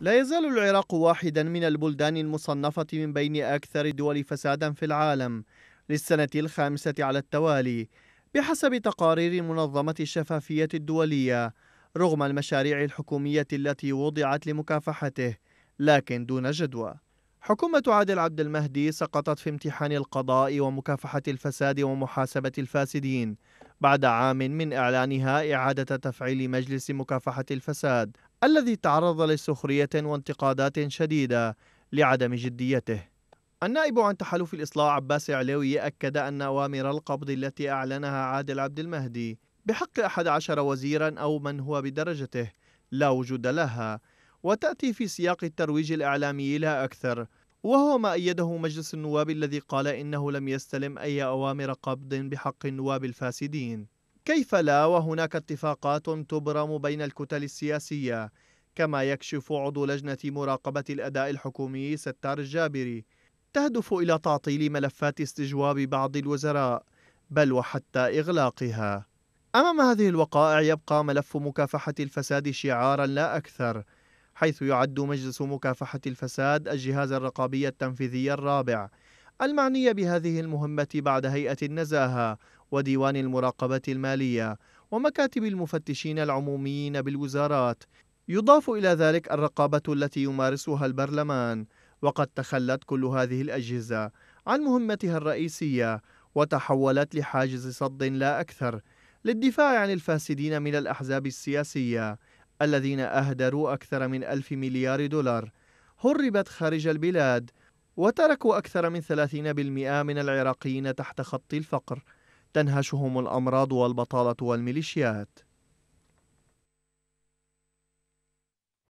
لا يزال العراق واحدا من البلدان المصنفة من بين أكثر الدول فسادا في العالم للسنة الخامسة على التوالي بحسب تقارير منظمة الشفافية الدولية رغم المشاريع الحكومية التي وضعت لمكافحته لكن دون جدوى حكومة عادل عبد المهدي سقطت في امتحان القضاء ومكافحة الفساد ومحاسبة الفاسدين بعد عام من إعلانها إعادة تفعيل مجلس مكافحة الفساد الذي تعرض لسخرية وانتقادات شديدة لعدم جديته النائب عن تحالف الإصلاح عباس علوي أكد أن أوامر القبض التي أعلنها عادل عبد المهدي بحق أحد عشر وزيرا أو من هو بدرجته لا وجود لها وتأتي في سياق الترويج الإعلامي لا أكثر وهو ما أيده مجلس النواب الذي قال إنه لم يستلم أي أوامر قبض بحق النواب الفاسدين كيف لا وهناك اتفاقات تبرم بين الكتل السياسية كما يكشف عضو لجنة مراقبة الأداء الحكومي ستار الجابري تهدف إلى تعطيل ملفات استجواب بعض الوزراء بل وحتى إغلاقها أمام هذه الوقائع يبقى ملف مكافحة الفساد شعارا لا أكثر حيث يعد مجلس مكافحة الفساد الجهاز الرقابي التنفيذي الرابع المعنية بهذه المهمة بعد هيئة النزاهة وديوان المراقبة المالية ومكاتب المفتشين العموميين بالوزارات يضاف إلى ذلك الرقابة التي يمارسها البرلمان وقد تخلت كل هذه الأجهزة عن مهمتها الرئيسية وتحولت لحاجز صد لا أكثر للدفاع عن الفاسدين من الأحزاب السياسية الذين أهدروا أكثر من ألف مليار دولار هربت خارج البلاد وتركوا أكثر من 30% من العراقيين تحت خط الفقر تنهشهم الأمراض والبطالة والميليشيات